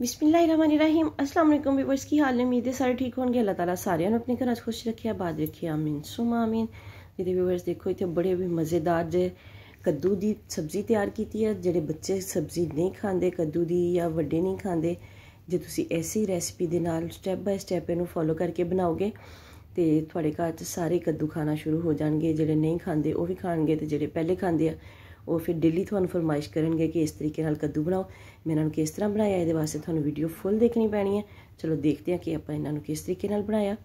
ਬਿਸਮਿਲ੍ਲਾਹਿਰਰahmanirrahim अस्सलाम ਅਲੈਕੁਮ ਵੀਵਰਸ ਕੀ ਹਾਲ ਨੇ ਮੀਦੇ ਸਾਰੇ ਠੀਕ ਹੋਣਗੇ ਅੱਲਾਹ ਤਾਲਾ ਸਾਰਿਆਂ ਨੂੰ ਆਪਣੇ ਘਰਾਂ 'ਚ ਖੁਸ਼ ਰੱਖੇ ਆਬਾਦ ਰੱਖੇ ਆਮੀਨ ਸੁਮਾ ਆਮੀਨ ਜਿਹਦੇ ਵੀਵਰਸ ਦੇਖੋ ਇੱਥੇ ਬੜੇ ਵੀ ਮਜ਼ੇਦਾਰ ਜੇ ਕੱਦੂ ਦੀ ਸਬਜ਼ੀ ਤਿਆਰ ਕੀਤੀ ਹੈ ਜਿਹੜੇ ਬੱਚੇ ਸਬਜ਼ੀ ਨਹੀਂ ਖਾਂਦੇ ਕੱਦੂ ਦੀ ਜਾਂ ਵੱਡੇ ਨਹੀਂ ਖਾਂਦੇ ਜੇ ਤੁਸੀਂ ਐਸੀ ਰੈਸਪੀ ਦੇ ਨਾਲ ਸਟੈਪ ਬਾਈ ਸਟੈਪ ਇਹਨੂੰ ਫੋਲੋ ਕਰਕੇ ਬਣਾਓਗੇ ਤੇ ਤੁਹਾਡੇ ਘਰ 'ਚ ਸਾਰੇ ਕੱਦੂ ਖਾਣਾ ਸ਼ੁਰੂ ਹੋ ਜਾਣਗੇ ਜਿਹੜੇ ਨਹੀਂ ਖਾਂਦੇ ਉਹ ਵੀ ਖਾਣਗੇ ਤੇ ਜਿਹੜੇ ਪਹਿਲੇ ਖਾਂਦੇ ਆ ਉਹ ਫਿਰ ਡੇਲੀ ਤੁਹਾਨੂੰ ਫਰਮਾਇਸ਼ ਕਰਨਗੇ ਕਿ ਇਸ ਤਰੀਕੇ ਨਾਲ ਕੱਦੂ ਬਣਾਓ ਮੈਂ ਇਹਨਾਂ ਨੂੰ ਕਿਸ ਤਰ੍ਹਾਂ ਬਣਾਇਆ ਇਹਦੇ ਵਾਸਤੇ ਤੁਹਾਨੂੰ ਵੀਡੀਓ ਫੁੱਲ ਦੇਖਣੀ ਪੈਣੀ ਹੈ ਚਲੋ ਦੇਖਦੇ ਹਾਂ ਕਿ ਆਪਾਂ ਇਹਨਾਂ ਨੂੰ ਕਿਸ ਤਰੀਕੇ ਨਾਲ ਬਣਾਇਆ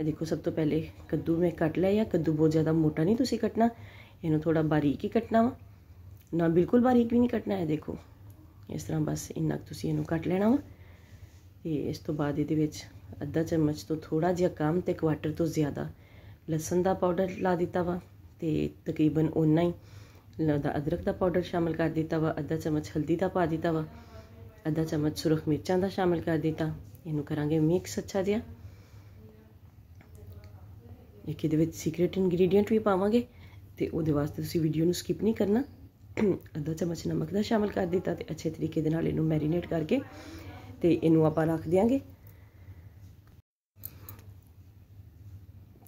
ਇਹ ਦੇਖੋ ਸਭ ਤੋਂ ਪਹਿਲੇ ਕੱਦੂ ਮੈਂ ਕੱਟ ਲਿਆ ਕੱਦੂ ਬਹੁਤ ਜ਼ਿਆਦਾ ਮੋਟਾ ਨਹੀਂ ਤੁਸੀਂ ਕੱਟਣਾ ਇਹਨੂੰ ਥੋੜਾ ਬਾਰੀਕ ਹੀ ਕੱਟਣਾ ਵਾ ਨਾ ਬਿਲਕੁਲ ਬਾਰੀਕ ਵੀ ਨਹੀਂ ਕੱਟਣਾ ਹੈ ਦੇਖੋ ਇਸ ਤਰ੍ਹਾਂ ਬਸ ਇੰਨਾ ਤੁਸੀਂ ਇਹਨੂੰ ਕੱਟ ਲੈਣਾ ਵਾ ਤੇ ਇਸ ਤੋਂ ਬਾਅਦ ਇਹਦੇ ਵਿੱਚ ਅੱਧਾ ਚਮਚ ਤੋਂ ਥੋੜਾ ਜਿਹਾ ਕਮ ਤੇ ਕੁਆਟਰ ਤੋਂ ਜ਼ਿਆਦਾ ਲਸਣ ਦਾ ਪਾਊਡਰ ਲਾ ਦਿੱਤਾ ਵਾ ਤੇ ਤਕਰੀਬਨ ਉਨਾ ਹੀ ਲਦਾ ਅਦਰਕ ਦਾ ਪਾਊਡਰ ਸ਼ਾਮਿਲ ਕਰ ਦਿੱਤਾ ਵਾ ਅੱਧਾ ਚਮਚ ਹਲਦੀ ਦਾ ਪਾ ਦਿੱਤਾ ਵਾ ਅੱਧਾ ਚਮਚ ਸੁਰਖ ਮਿਰਚਾਂ ਦਾ ਸ਼ਾਮਿਲ ਕਰ ਦਿੱਤਾ ਇਹਨੂੰ ਕਰਾਂਗੇ ਮਿਕਸ ਅੱਛਾ ਜਿਹਾ ਇੱਕ ਇਹਦੇ ਵਿੱਚ ਸੀਕ੍ਰੀਟ ਇਨਗਰੀਡੀਐਂਟ ਵੀ ਪਾਵਾਂਗੇ ਤੇ ਉਹਦੇ ਵਾਸਤੇ ਤੁਸੀਂ ਵੀਡੀਓ ਨੂੰ ਸਕਿਪ ਨਹੀਂ ਕਰਨਾ ਅੱਧਾ ਚਮਚ ਨਮਕ ਦਾ ਸ਼ਾਮਿਲ ਕਰ ਦਿੱਤਾ ਤੇ ਅੱਛੇ ਤਰੀਕੇ ਦੇ ਨਾਲ ਇਹਨੂੰ ਮੈਰੀਨੇਟ ਕਰਕੇ ਤੇ ਇਹਨੂੰ ਆਪਾਂ ਰੱਖ ਦਿਆਂਗੇ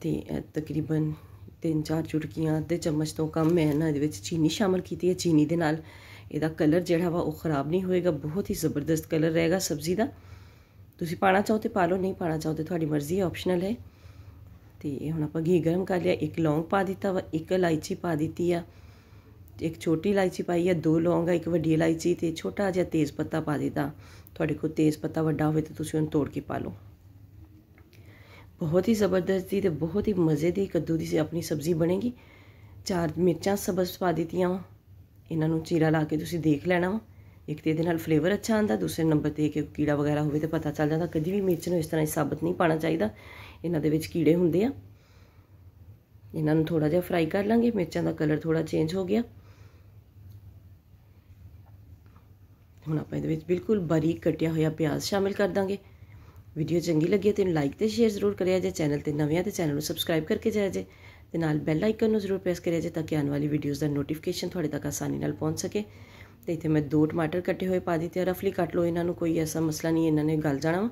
ਤੇ ਤਕਰੀਬਨ ਤਿੰਨ ਚਾਰ ਚੁਟਕੀਆਂ ਤੇ ਚਮਚ ਤੋਂ ਕਮ ਮੈਂ ਇਹਨਾਂ ਦੇ ਵਿੱਚ ਚੀਨੀ ਸ਼ਾਮਲ ਕੀਤੀ ਹੈ ਚੀਨੀ ਦੇ ਨਾਲ ਇਹਦਾ ਕਲਰ ਜਿਹੜਾ ਵਾ ਉਹ ਖਰਾਬ ਨਹੀਂ ਹੋਏਗਾ ਬਹੁਤ ਹੀ ਜ਼ਬਰਦਸਤ ਕਲਰ ਰਹੇਗਾ ਸਬਜ਼ੀ ਦਾ ਤੁਸੀਂ ਪਾਣਾ ਚਾਹੋ ਤੇ ਪਾ ਲਓ ਨਹੀਂ ਪਾਣਾ ਚਾਹੋ ਤੇ ਤੁਹਾਡੀ ਮਰਜ਼ੀ ਹੈ ਆਪਸ਼ਨਲ ਹੈ ਤੇ ਇਹ ਹੁਣ ਆਪਾਂ ਘੀ ਗਰਮ ਕਰ ਲਿਆ ਇੱਕ ਲੌਂਗ ਪਾ ਦਿੱਤਾ ਵਾ ਇੱਕ ਇਲਾਇਚੀ ਪਾ ਦਿੱਤੀ ਆ ਇੱਕ ਛੋਟੀ ਇਲਾਇਚੀ ਪਾਈ ਆ ਦੋ ਲੌਂਗ ਆ ਇੱਕ ਵੱਡੀ ਇਲਾਇਚੀ ਤੇ ਛੋਟਾ ਜਿਹਾ ਤੇਜ਼ ਪੱਤਾ ਪਾ ਦਿੱਤਾ ਤੁਹਾਡੇ ਕੋਲ ਤੇਜ਼ ਪੱਤਾ ਵੱਡਾ ਹੋਵੇ ਤੇ ਤੁਸੀਂ ਉਹਨੂੰ ਤੋੜ ਕੇ ਪਾ ਲਓ ਬਹੁਤ ਹੀ ਜ਼ਬਰਦਸਤ ਦੀ ਤੇ ਬਹੁਤ ਹੀ ਮਜ਼ੇ ਦੀ ਕੱਦੂ ਦੀ ਆਪਣੀ ਸਬਜ਼ੀ ਬਣੇਗੀ ਚਾਰ ਮਿਰਚਾਂ ਸਬਜ਼ ਪਾ ਦਿੱਤੀਆਂ ਇਹਨਾਂ ਨੂੰ ਚੀਰਾ ਲਾ ਕੇ ਤੁਸੀਂ ਦੇਖ ਲੈਣਾ ਵਾ ਇੱਕ ਤੇ ਇਹਦੇ ਨਾਲ ਫਲੇਵਰ ਅੱਛਾ ਆਂਦਾ ਦੂਸਰੇ ਨੰਬਰ ਤੇ ਕਿ ਕੀੜਾ ਵਗੈਰਾ ਹੋਵੇ ਤੇ ਪਤਾ ਚੱਲ ਜਾਂਦਾ ਕਦੀ ਵੀ ਮਿਰਚ ਨੂੰ ਇਸ ਤਰ੍ਹਾਂ ਸਾਬਤ ਨਹੀਂ ਪਾਣਾ ਚਾਹੀਦਾ ਇਹਨਾਂ ਦੇ ਵਿੱਚ ਕੀੜੇ ਹੁੰਦੇ ਆ ਇਹਨਾਂ ਨੂੰ ਥੋੜਾ ਜਿਹਾ ਫਰਾਈ ਕਰ ਲਾਂਗੇ ਮਿਰਚਾਂ ਦਾ ਕਲਰ ਥੋੜਾ ਚੇਂਜ ਹੋ ਗਿਆ ਹੁਣ ਆਪਾਂ ਇਹਦੇ ਵਿੱਚ ਬਿਲਕੁਲ ਬਰੀਕ ਕੱਟਿਆ ਹੋਇਆ ਪਿਆਜ਼ ਸ਼ਾਮਿਲ ਕਰ ਦਾਂਗੇ ਵੀਡੀਓ ਚੰਗੀ ਲੱਗੀ ਤੇ ਲਾਈਕ ਤੇ ਸ਼ੇਅਰ ਜ਼ਰੂਰ ਕਰਿਆ ਜੇ ਚੈਨਲ ਤੇ ਨਵੇਂ ਆ ਤੇ ਚੈਨਲ ਨੂੰ ਸਬਸਕ੍ਰਾਈਬ ਕਰਕੇ ਜਾਇਆ ਜੇ ਤੇ ਨਾਲ ਬੈਲ ਆਈਕਨ ਨੂੰ ਜ਼ਰੂਰ ਪ੍ਰੈਸ ਕਰਿਆ ਜੇ ਤਾਂ ਕਿ ਆਉਣ ਵਾਲੀ ਵੀਡੀਓਜ਼ ਦਾ ਨੋਟੀਫਿਕੇਸ਼ਨ ਤੁਹਾਡੇ ਤੱਕ ਆਸਾਨੀ ਨਾਲ ਪਹੁੰਚ ਸਕੇ ਤੇ ਇੱਥੇ ਮੈਂ ਦੋ ਟਮਾਟਰ ਕੱਟੇ ਹੋਏ ਪਾ ਦਿੱਤੇ ਰਫਲੀ ਕੱਟ ਲਓ ਇਹਨਾਂ ਨੂੰ ਕੋਈ ਐਸਾ ਮਸਲਾ ਨਹੀਂ ਇਹਨਾਂ ਨੇ ਗਲ ਜਾਣਾ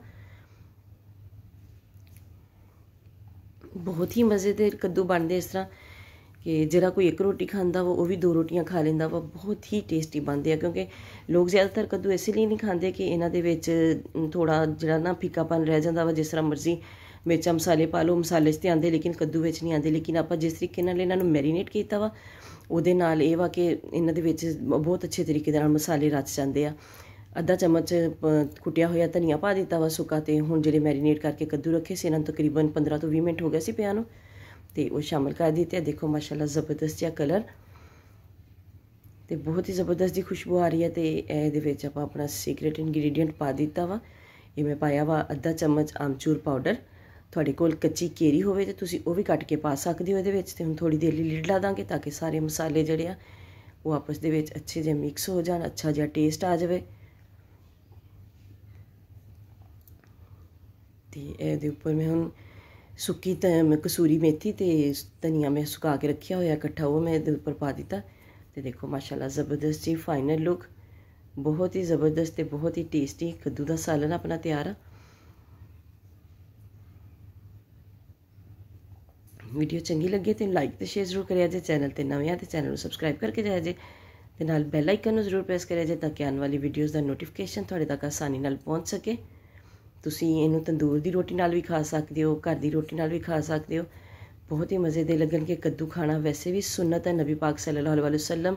ਬਹੁਤ ਹੀ ਮਜ਼ੇਦਾਰ ਕੱਦੂ ਬਣਦੇ ਇਸ ਤਰ੍ਹਾਂ ਕਿ ਜਿਹੜਾ ਕੋਈ ਇੱਕ ਰੋਟੀ ਖਾਂਦਾ ਵਾ ਉਹ ਵੀ ਦੋ ਰੋਟੀਆਂ ਖਾ ਲੈਂਦਾ ਵਾ ਬਹੁਤ ਹੀ ਟੇਸਟੀ ਬਣਦੇ ਆ ਕਿਉਂਕਿ ਲੋਕ ਜ਼ਿਆਦਾਤਰ ਕਦੂ ਇਸੇ ਲਈ ਨਹੀਂ ਖਾਂਦੇ ਕਿ ਇਹਨਾਂ ਦੇ ਵਿੱਚ ਥੋੜਾ ਜਿਹੜਾ ਨਾ ਫਿੱਕਾਪਨ ਰਹਿ ਜਾਂਦਾ ਵਾ ਜਿਸ ਤਰ੍ਹਾਂ ਮਰਜ਼ੀ ਮਿਰਚਾਂ ਮਸਾਲੇ ਪਾ ਲਓ ਮਸਾਲੇ 'ਚ ਤੇ ਆਂਦੇ ਲੇਕਿਨ ਕੱਦੂ ਵਿੱਚ ਨਹੀਂ ਆਂਦੇ ਲੇਕਿਨ ਆਪਾਂ ਜਿਸ ਤਰੀਕੇ ਨਾਲ ਇਹਨਾਂ ਨੂੰ ਮੈਰੀਨੇਟ ਕੀਤਾ ਵਾ ਉਹਦੇ ਨਾਲ ਇਹ ਵਾ ਕਿ ਇਹਨਾਂ ਦੇ ਵਿੱਚ ਬਹੁਤ ਅੱਛੇ ਤਰੀਕੇ ਨਾਲ ਮਸਾਲੇ ਰਚ ਜਾਂਦੇ ਆ ਅੱਧਾ ਚਮਚ ਕੁੱਟਿਆ ਹੋਇਆ ਧਨੀਆ ਪਾ ਦਿੱਤਾ ਵਾ ਸੁੱਕਾ ਤੇ ਹੁਣ ਜਿਹੜੇ ਮੈਰੀਨੇਟ ਕਰਕੇ ਕੱਦੂ ਰੱਖੇ ਸੀ ਇਹਨਾਂ ਨੂੰ ਤਕਰੀਬਨ 15 ਤੋਂ 20 ਮਿੰਟ ਹੋ ਗਏ ਸੀ ਪਿਆ ਨੂੰ ਤੇ ਉਹ ਸ਼ਾਮਲ ਕਰ ਦਿੱਤੇ ਆ ਦੇਖੋ ਮਾਸ਼ਾਅੱਲਾ ਜ਼ਬਰਦਸਤ ਜਿਹਾ ਕਲਰ ਤੇ ਬਹੁਤ ਹੀ ਜ਼ਬਰਦਸਤ ਦੀ ਖੁਸ਼ਬੂ ਆ ਰਹੀ ਹੈ ਤੇ ਇਹਦੇ ਵਿੱਚ ਆਪਾਂ ਆਪਣਾ ਸੀਕ੍ਰੀਟ ਇਨਗਰੀਡੀਐਂਟ ਪਾ ਦਿੱਤਾ ਵਾ ਇਹ ਮੈਂ ਪਾਇਆ ਵਾ ਅੱਧਾ ਚਮਚ ਆਮਚੂਰ ਪਾਊਡਰ ਤੁਹਾਡੇ ਕੋਲ ਕੱਚੀ ਕੇਰੀ ਹੋਵੇ ਤੇ ਤੁਸੀਂ ਉਹ ਵੀ ਕੱਟ ਕੇ ਪਾ ਸਕਦੇ ਹੋ ਇਹਦੇ ਵਿੱਚ ਤੇ ਹੁਣ ਥੋੜੀ ਦੇਰ ਲਈ ਲਿਡ ਲਾ ਦਾਂਗੇ ਤਾਂ ਕਿ ਸਾਰੇ ਮਸਾਲੇ ਜਿਹੜੇ ਆ ਉਹ ਆਪਸ ਦੇ ਵਿੱਚ ਅੱਛੇ ਜਿਹਾ ਮਿਕਸ ਹੋ ਜਾਣ ਅੱਛਾ ਜਿਹਾ ਟੇਸਟ ਆ ਜਾਵੇ ਤੇ ਇਹਦੇ ਉੱਪਰ ਮੈਂ ਹੁਣ ਸੁੱਕੀ ਤੇ ਕਸੂਰੀ ਮੇਥੀ ਤੇ ਧਨੀਆ ਮੈਂ ਸੁਕਾ ਕੇ ਰੱਖਿਆ ਹੋਇਆ ਇਕੱਠਾ ਉਹ ਮੈਂ ਇਹਦੇ ਉੱਪਰ ਪਾ ਦਿੱਤਾ ਤੇ ਦੇਖੋ ਮਾਸ਼ਾਅੱਲਾ ਜ਼ਬਰਦਸਤ ਜੀ ਫਾਈਨਲ ਲੁੱਕ ਬਹੁਤ ਹੀ ਜ਼ਬਰਦਸਤ ਤੇ ਬਹੁਤ ਹੀ ਟੇਸਟੀ ਕੱਦੂ ਦਾ ਸਾਲਨ ਆਪਣਾ ਤਿਆਰ ਆ ਵੀਡੀਓ ਚੰਗੀ ਲੱਗੇ ਤੇ ਲਾਈਕ ਤੇ ਸ਼ੇਅਰ ਜ਼ਰੂਰ ਕਰਿਆ ਜੇ ਚੈਨਲ ਤੇ ਨਵੇਂ ਆ ਤੇ ਚੈਨਲ ਨੂੰ ਸਬਸਕ੍ਰਾਈਬ ਕਰਕੇ ਜਾਇਆ ਜੇ ਤੇ ਨਾਲ ਬੈਲ ਆਈਕਨ ਨੂੰ ਜ਼ਰੂਰ ਪ੍ਰੈਸ ਕਰਿਆ ਜੇ ਤਾਂ ਕਿ ਆਉਣ ਵਾਲੀ ਵੀਡੀਓਜ਼ ਦਾ ਨੋਟੀਫਿਕੇਸ਼ਨ ਤੁਹਾਡੇ ਤੱਕ ਆਸਾਨੀ ਨਾਲ ਪਹੁੰਚ ਸਕੇ ਤੁਸੀਂ ਇਹਨੂੰ ਤੰਦੂਰ ਦੀ ਰੋਟੀ ਨਾਲ ਵੀ ਖਾ ਸਕਦੇ ਹੋ ਘਰ ਦੀ ਰੋਟੀ ਨਾਲ ਵੀ ਖਾ ਸਕਦੇ ਹੋ ਬਹੁਤ ਹੀ ਮਜ਼ੇ ਦੇ ਲੱਗਣਗੇ ਕੱਦੂ ਖਾਣਾ ਵੈਸੇ ਵੀ ਸੁਨਨਤ ਹੈ ਨਬੀ ਪਾਕ ਸੱਲੱਲਾਹੁ ਅਲੈਹਿ ਵਸੱਲਮ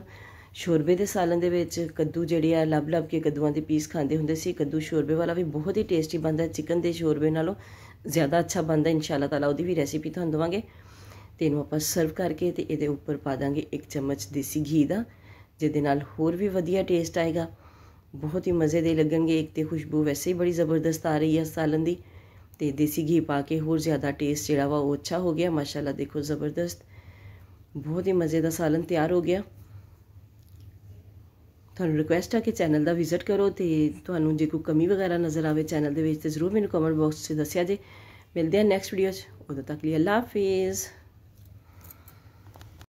ਸ਼ੋਰਬੇ ਦੇ ਸਾਲਨ ਦੇ ਵਿੱਚ ਕੱਦੂ ਜਿਹੜੇ ਆ ਲੱਭ-ਲੱਭ ਕੇ ਕੱਦੂਆਂ ਦੇ ਪੀਸ ਖਾਂਦੇ ਹੁੰਦੇ ਸੀ ਕੱਦੂ ਸ਼ੋਰਬੇ ਵਾਲਾ ਵੀ ਬਹੁਤ ਹੀ ਟੇਸਟੀ ਬਣਦਾ ਚਿਕਨ ਦੇ ਸ਼ੋਰਬੇ ਨਾਲੋਂ ਜ਼ਿਆਦਾ ਅੱਛਾ ਬਣਦਾ ਇਨਸ਼ਾਅੱਲਾ ਤਾਲਾ ਉਹਦੀ ਵੀ ਰੈਸਿਪੀ ਤੁਹਾਨੂੰ ਦਵਾਂਗੇ ਤੇ ਇਹਨੂੰ ਆਪਾਂ ਸਰਵ ਕਰਕੇ ਤੇ ਇਹਦੇ ਉੱਪਰ ਪਾ ਦਾਂਗੇ ਇੱਕ ਚਮਚ ਦੇਸੀ ਘੀ ਦਾ ਜਿਹਦੇ ਨਾਲ ਹੋਰ ਵੀ ਵਧੀਆ ਟੇਸਟ ਆਏਗਾ ਬਹੁਤ ਹੀ ਮਜ਼ੇ ਦੇ ਲੱਗਣਗੇ ਇੱਕ ਤੇ ਖੁਸ਼ਬੂ ਵੈਸੇ ਹੀ ਬੜੀ ਜ਼ਬਰਦਸਤ ਆ ਰਹੀ ਹੈ ਸਾਲਨ ਦੀ ਤੇ ਦੇਸੀ ਘੀ ਪਾ ਕੇ ਹੋਰ ਜ਼ਿਆਦਾ ਟੇਸਟ ਜਿਹੜਾ ਵਾ ਉਹ ਅੱਛਾ ਹੋ ਗਿਆ ਮਾਸ਼ਾਅੱਲਾ ਦੇਖੋ ਜ਼ਬਰਦਸਤ ਬਹੁਤ ਹੀ ਮਜ਼ੇ ਦਾ ਸਾਲਨ ਤਿਆਰ ਹੋ ਗਿਆ ਤੁਹਾਨੂੰ ਰਿਕੁਐਸਟ ਹੈ ਕਿ ਚੈਨਲ ਦਾ ਵਿਜ਼ਿਟ ਕਰੋ ਤੇ ਤੁਹਾਨੂੰ ਜੇ ਕੋਈ ਕਮੀ ਵਗੈਰਾ ਨਜ਼ਰ ਆਵੇ ਚੈਨਲ ਦੇ ਵਿੱਚ ਤੇ ਜ਼ਰੂਰ ਮੈਨੂੰ ਕਮੈਂਟ ਬਾਕਸ 'ਚ ਦੱਸਿਆ ਜੇ ਮਿਲਦੇ ਹਾਂ ਨੈਕਸਟ ਵੀਡੀਓ 'ਚ ਉਦੋਂ ਤੱਕ ਲਈ ਅੱਲਾ ਹਾਫਿਜ਼